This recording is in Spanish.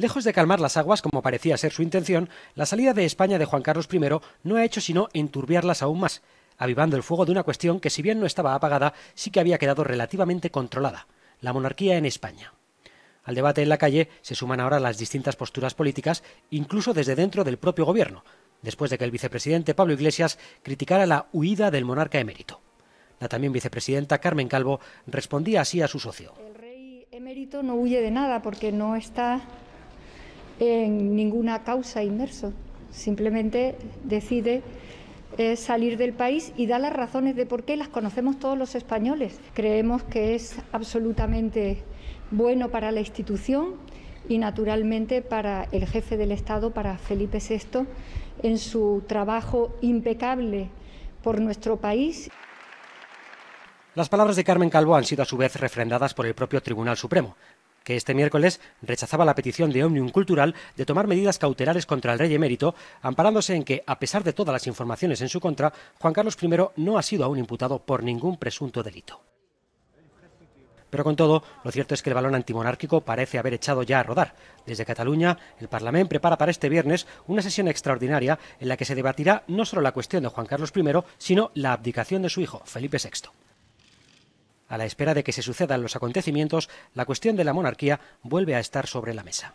Lejos de calmar las aguas, como parecía ser su intención, la salida de España de Juan Carlos I no ha hecho sino enturbiarlas aún más, avivando el fuego de una cuestión que si bien no estaba apagada, sí que había quedado relativamente controlada, la monarquía en España. Al debate en la calle se suman ahora las distintas posturas políticas, incluso desde dentro del propio gobierno, después de que el vicepresidente Pablo Iglesias criticara la huida del monarca emérito. La también vicepresidenta Carmen Calvo respondía así a su socio. El rey emérito no huye de nada porque no está en ninguna causa inmerso, simplemente decide eh, salir del país y da las razones de por qué las conocemos todos los españoles. Creemos que es absolutamente bueno para la institución y naturalmente para el jefe del Estado, para Felipe VI, en su trabajo impecable por nuestro país. Las palabras de Carmen Calvo han sido a su vez refrendadas por el propio Tribunal Supremo que este miércoles rechazaba la petición de Omnium Cultural de tomar medidas cautelares contra el rey emérito, amparándose en que, a pesar de todas las informaciones en su contra, Juan Carlos I no ha sido aún imputado por ningún presunto delito. Pero con todo, lo cierto es que el balón antimonárquico parece haber echado ya a rodar. Desde Cataluña, el Parlamento prepara para este viernes una sesión extraordinaria en la que se debatirá no solo la cuestión de Juan Carlos I, sino la abdicación de su hijo, Felipe VI. A la espera de que se sucedan los acontecimientos, la cuestión de la monarquía vuelve a estar sobre la mesa.